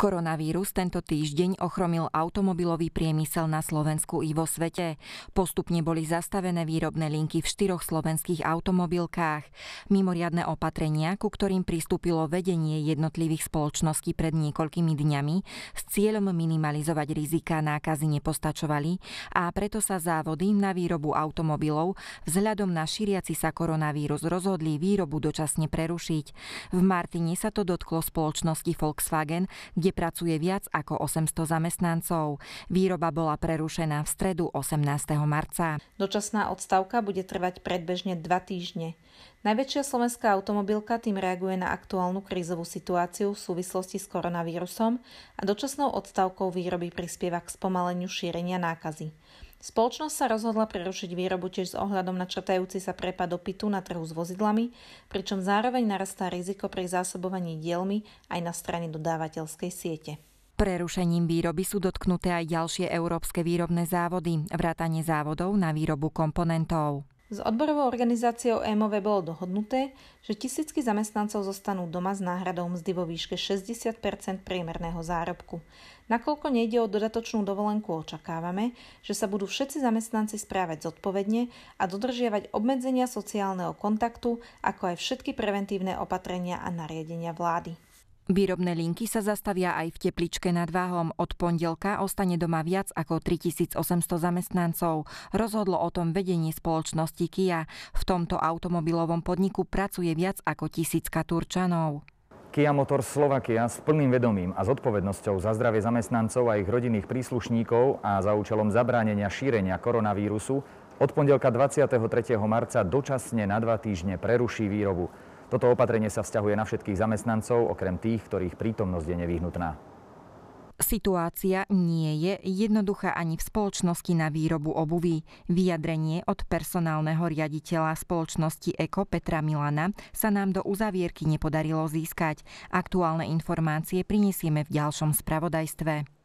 Koronavírus tento týždeň ochromil automobilový priemysel na Slovensku i vo svete. Postupne boli zastavené výrobné linky v štyroch slovenských automobilkách. Mimoriadne opatrenia, ku ktorým pristúpilo vedenie jednotlivých spoločností pred niekoľkými dňami s cieľom minimalizovať rizika nákazy nepostačovali a preto sa závody na výrobu automobilov vzhľadom na šíriaci sa koronavírus rozhodli výrobu dočasne prerušiť. V Martine sa to dotklo spoločnosti Volkswagen, kde kde pracuje viac ako 800 zamestnancov. Výroba bola prerušená v stredu 18. marca. Dočasná odstavka bude trvať predbežne dva týždne. Najväčšia slovenská automobilka tým reaguje na aktuálnu krízovú situáciu v súvislosti s koronavírusom a dočasnou odstavkou výroby prispieva k spomaleniu šírenia nákazy. Spoločnosť sa rozhodla prerušiť výrobu tiež s ohľadom na črtajúci sa prepad dopytu na trhu s vozidlami, pričom zároveň narastá riziko pri zásobovaní dielmi aj na strane dodávateľskej siete. Prerušením výroby sú dotknuté aj ďalšie európske výrobné závody, vrátanie závodov na výrobu komponentov. S odborovou organizáciou EMOVE bolo dohodnuté, že tisícky zamestnancov zostanú doma s náhradou mzdy vo výške 60 priemerného zárobku. Nakoľko nejde o dodatočnú dovolenku, očakávame, že sa budú všetci zamestnanci správať zodpovedne a dodržiavať obmedzenia sociálneho kontaktu, ako aj všetky preventívne opatrenia a nariadenia vlády. Výrobné linky sa zastavia aj v tepličke nad váhom. Od pondelka ostane doma viac ako 3800 zamestnancov. Rozhodlo o tom vedenie spoločnosti Kia. V tomto automobilovom podniku pracuje viac ako tisícka Turčanov. Kia Motor Slovakia s plným vedomím a zodpovednosťou za zdravie zamestnancov a ich rodinných príslušníkov a za účelom zabránenia šírenia koronavírusu od pondelka 23. marca dočasne na dva týždne preruší výrobu. Toto opatrenie sa vzťahuje na všetkých zamestnancov, okrem tých, ktorých prítomnosť je nevyhnutná. Situácia nie je jednoduchá ani v spoločnosti na výrobu obuvy. Vyjadrenie od personálneho riaditeľa spoločnosti Eko Petra Milana sa nám do uzavierky nepodarilo získať. Aktuálne informácie prinesieme v ďalšom spravodajstve.